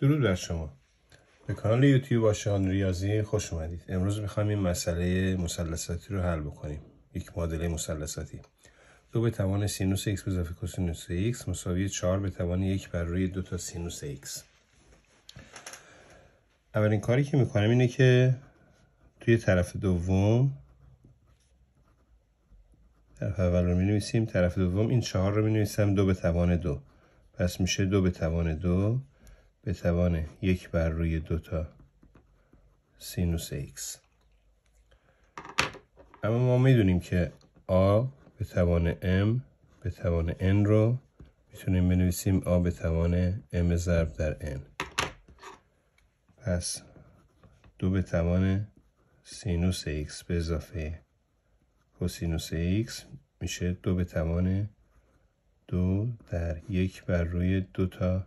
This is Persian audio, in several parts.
درود بر شما به کانال یوتیوب آشان ریاضی خوش اومدید امروز میخوایم این مسئله مثلثاتی رو حل بکنیم یک معادله مثلثاتی دو به توان سینوس x اضافه کسینوس x مساوی 4 به توان یک بر روی دو تا سینوس x اولین کاری که میکنم اینه که توی طرف دوم طرف اول رو می طرف دوم این چهار رو می نویسم دو به توان دو پس میشه دو به توان دو به توان یک بر روی دوتا سینوس x اما ما میدونیم که آ به توان m به توان n رو میتونیم بنویسیم آ به توان m ضرب در n پس دو به توان سینوس x به اضافه کوسینوس x میشه دو به توان دو در یک بر روی دو تا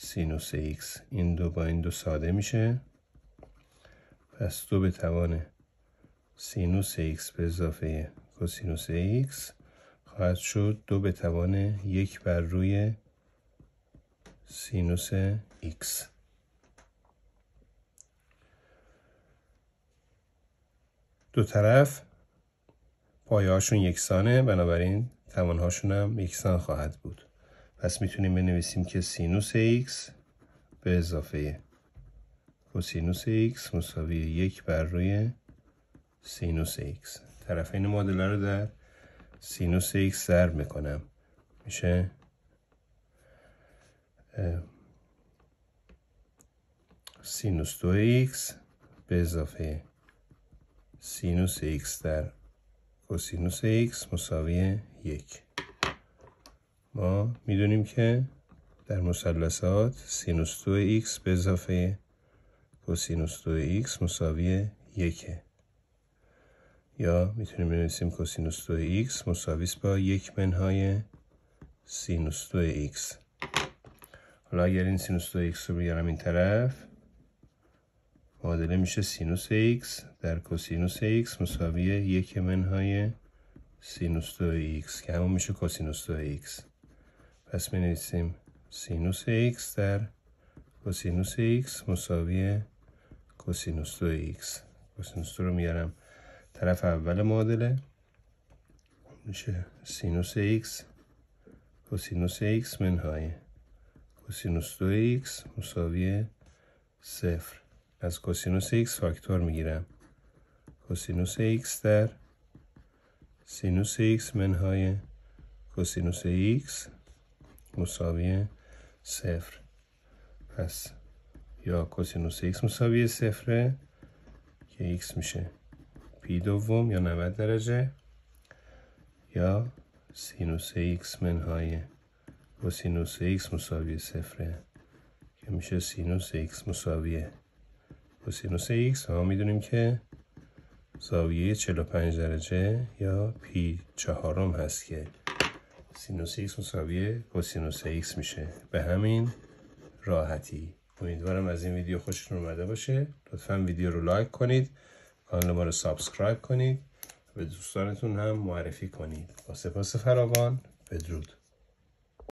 سینوس x این دو با این دو ساده میشه پس دو به توان سینوس x به اضافه کوسینوس x خواهد شد دو به توان یک بر روی سینوس x دو طرف پایه هاشون یکسانه بنابراین هاشون هم یکسان خواهد بود پس میتونیم بنویسیم که سینوس x به اضافه کوسینوس x مساوی یک بر روی سینوس x طرفین معادله رو در سینوس x ضرب میکنم میشه سینوس 2x به اضافه سینوس x در کوسینوس x مساوی یک ما خب، میدونیم که در مثلثات سینوس 2 x به اضافه کوسینوس 2 x مساوی 1 یا میتونیم بنویسیم کوسینوس 2 x مساوی با یک منهای سینوس 2 x حالا اگر این سینوس 2 x رو بگیرم این طرف معادله میشه سینوس x در کوسینوس x مساوی یک منهای سینوس 2 x که همون میشه کوسینوس 2 x پس می نویسیم سینوس x در کوسینوس x مساوی کوسینوس 2x کوسینوس 2 رو میارم طرف اول معادله میشه سینوس x کوسینوس x منهای کوسینوس 2x مساوی صفر از کوسینوس x فاکتور میگیرم کوسینوس x در سینوس x منهای کوسینوس x مساوی صفر پس یا کوسینوس x مساوی صفره که x میشه پی دوم یا 90 درجه یا سینوس x منهای کوسینوس x مساوی صفره که میشه سینوس x مساوی کوسینوس x ها میدونیم که زاویه 45 درجه یا پی چهارم هست که سینوس x مساویه کوسینوس x میشه به همین راحتی امیدوارم از این ویدیو خوشتون اومده باشه لطفا ویدیو رو لایک کنید کانال ما رو سابسکرایب کنید و به دوستانتون هم معرفی کنید با سپاس فراوان بدرود